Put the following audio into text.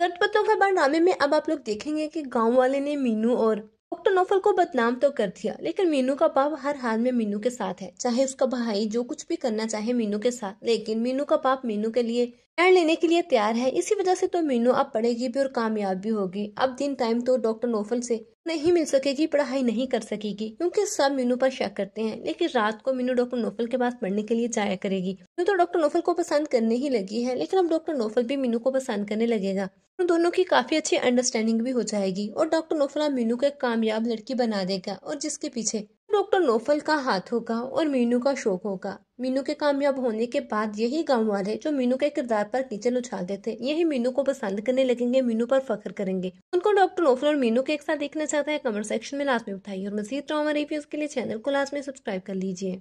तटपतों का बारनामे में अब आप लोग देखेंगे कि गांव वाले ने मीनू और डॉक्टर नौफल को बदनाम तो कर दिया लेकिन मीनू का पाप हर हाल में मीनू के साथ है चाहे उसका भाई जो कुछ भी करना चाहे मीनू के साथ लेकिन मीनू का पाप मीनू के लिए एंड लेने के लिए तैयार है इसी वजह से तो मीनू अब पढ़ेगी भी और कामयाब भी होगी अब दिन टाइम तो डॉक्टर नोफल से नहीं मिल सकेगी पढ़ाई नहीं कर सकेगी क्योंकि सब मीनू पर शक करते हैं लेकिन रात को मीनू डॉक्टर नोफल के पास पढ़ने के लिए जाया करेगी मीनू तो डॉक्टर नोफल को पसंद करने ही लगी है लेकिन अब डॉक्टर नोफल भी मीनू को पसंद करने लगेगा उन तो दोनों की काफी अच्छी अंडरस्टैंडिंग भी हो जाएगी और डॉक्टर नोफल अब मीनू को एक कामयाब लड़की बना देगा और जिसके पीछे डॉक्टर नोफल का हाथ होगा और मीनू का शौक होगा मीनू के कामयाब होने के बाद यही गांव वाले जो मीनू के किरदार पर कीचल उछालते थे यही मीनू को पसंद करने लगेंगे मीनू पर फख्र करेंगे उनको डॉक्टर नोफल और मीनू के एक साथ देखना चाहता है कमेंट सेक्शन में लास्ट में बताइए और मजीद ड्रामा रिव्यूज के लिए चैनल को लास्ट में सब्सक्राइब कर लीजिए